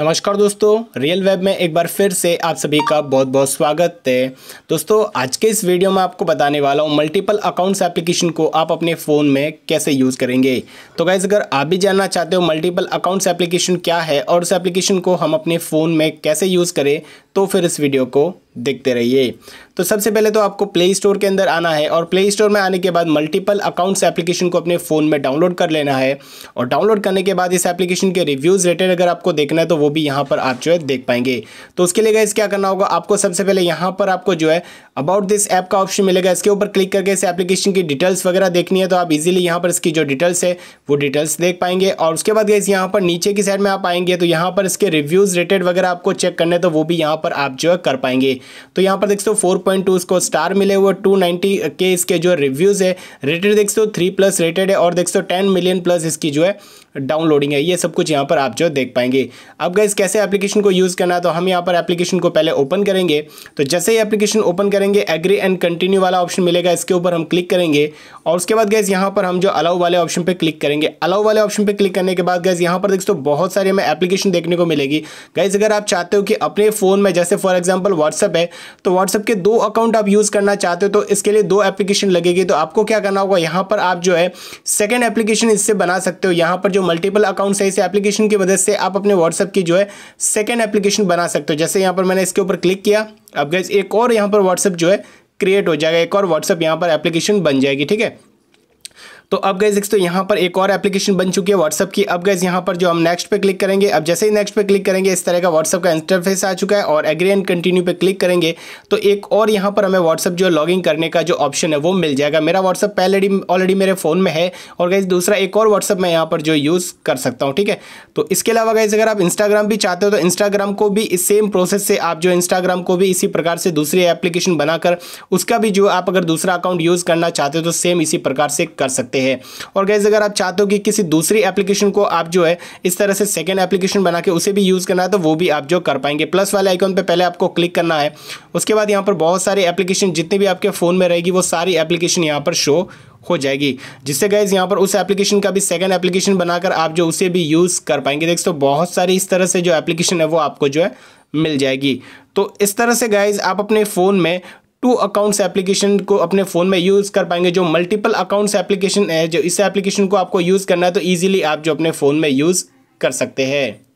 नमस्कार दोस्तों real web में एक बार फिर से आप सभी का बहुत बहुत स्वागत है दोस्तों आज के इस वीडियो में आपको बताने वाला हूँ मल्टीपल अकाउंट्स एप्लीकेशन को आप अपने फ़ोन में कैसे यूज़ करेंगे तो गैस अगर आप भी जानना चाहते हो मल्टीपल अकाउंट्स एप्लीकेशन क्या है और उस एप्लीकेशन को हम अपने फ़ोन में कैसे यूज़ करें तो फिर इस वीडियो को देखते रहिए तो सबसे पहले तो आपको प्ले स्टोर के अंदर आना है और प्ले स्टोर में आने के बाद मल्टीपल अकाउंट्स एप्लीकेशन को अपने फ़ोन में डाउनलोड कर लेना है और डाउनलोड करने के बाद इस एप्लीकेशन के रिव्यूज़ रेटेड अगर आपको देखना है तो वो भी यहाँ पर आप जो है देख पाएंगे तो उसके लिए गैस क्या करना होगा आपको सबसे पहले यहाँ पर आपको जो है अबाउट दिस ऐप का ऑप्शन मिलेगा इसके ऊपर क्लिक करके इस एप्लीकेशन की डिटेल्स वगैरह देखनी है तो आप इजीली यहाँ पर इसकी जो डिटेल्स है वो डिटेल्स देख पाएंगे और उसके बाद गैस यहाँ पर नीचे की साइड में आप आएंगे तो यहाँ पर इसके रिव्यूज़ रेटेड वगैरह आपको चेक करने तो वो भी यहाँ पर आप जो है कर पाएंगे तो यहाँ पर देख सकते हो फोर पॉइंट टू इसको स्टार मिले हुए टू नाइन्टी के इसके जो रिव्यूज़ है रेटेड देख सकते हो थ्री प्लस रेटेड है और देख सकते हो टेन मिलियन प्लस इसकी जो है डाउनलोडिंग है ये सब कुछ यहाँ पर आप जो देख पाएंगे अब गए कैसे एप्लीकेशन को यूज़ करना है तो हम यहाँ पर एप्लीकेशन को पहले ओपन करेंगे तो जैसे ही एप्लीकेशन ओपन करेंगे एग्री एंड कंटिन्यू वाला ऑप्शन मिलेगा इसके ऊपर हम क्लिक करेंगे और उसके बाद गैस यहाँ पर हम जो अलाउ वाले ऑप्शन पर क्लिक करेंगे अलाउ वाले ऑप्शन पर क्लिक करने के बाद गए यहाँ पर देख सकते हो बहुत सारे हमें एप्लीकेशन देखने को मिलेगी गैस अगर आप चाहते हो कि अपने फ़ोन में जैसे फॉर एग्जाम्पल व्हाट्सअप है तो व्हाट्सएप के दो अकाउंट आप यूज़ करना चाहते हो तो इसके लिए दो एप्लीकेशन लगेगी तो आपको क्या करना होगा यहाँ पर आप जो है सेकेंड एप्लीकेशन इससे बना सकते हो यहाँ पर जो मल्टीपल अकाउंट्स है इस एप्लीकेशन की मदद से आप अपने व्हाट्सएप की जो है सेकेंड एप्लीकेशन बना सकते हो जैसे यहाँ पर मैंने इसके ऊपर क्लिक किया अब गैस एक और यहाँ पर व्हाट्सएप जो है क्रिएट हो जाएगा एक और व्हाट्सएप यहाँ पर एप्लीकेशन बन जाएगी ठीक है तो अब गैस तो यहाँ पर एक और एप्लीकेशन बन चुकी है व्हाट्सअप की अब गैस यहाँ पर जो हम नेक्स्ट पे क्लिक करेंगे अब जैसे ही नेक्स्ट पे क्लिक करेंगे इस तरह का व्हाट्सअप का इंटरफेस आ चुका है और एग्री एंड कंटिन्यू पे क्लिक करेंगे तो एक और यहाँ पर हमें व्हाट्सअप जो लॉगिंग करने का जो ऑप्शन है वो मिल जाएगा मेरा व्हाट्सअप पहले ऑलरेडी मेरे फ़ोन में है और गैस दूसरा एक और व्हाट्सअप मैं यहाँ पर जो यूज़ कर सकता हूँ ठीक है तो इसके अलावा गैस अगर आप इंस्टाग्राम भी चाहते हो तो इंस्टाग्राम को भी इस सेम प्रोसेस से आप जो इंस्टाग्राम को भी इसी प्रकार से दूसरी एप्लीकेशन बनाकर उसका भी जो आप अगर दूसरा अकाउंट यूज़ करना चाहते हो तो सेम इसी प्रकार से कर सकते हैं सकते हैं और गैस अगर आप चाहते हो कि किसी दूसरी एप्लीकेशन को आप जो है इस तरह से सेकेंड एप्लीकेशन बना के उसे भी यूज़ करना है तो वो भी आप जो कर पाएंगे प्लस वाले आइकॉन पर पहले आपको क्लिक करना है उसके बाद यहाँ पर बहुत सारी एप्लीकेशन जितनी भी आपके फ़ोन में रहेगी वो सारी एप्लीकेशन यहाँ पर शो हो जाएगी जिससे गैस यहाँ पर उस एप्लीकेशन का भी सेकंड एप्लीकेशन बनाकर आप जो उसे भी यूज़ कर पाएंगे देख तो बहुत सारी इस तरह से जो एप्लीकेशन है वो आपको जो है मिल जाएगी तो इस तरह से गाइज आप अपने फ़ोन में टू अकाउंट्स एप्लीकेशन को अपने फ़ोन में यूज़ कर पाएंगे जो मल्टीपल अकाउंट्स एप्लीकेशन है जो इस एप्लीकेशन को आपको यूज़ करना है तो ईजिली आप जो अपने फ़ोन में यूज़ कर सकते हैं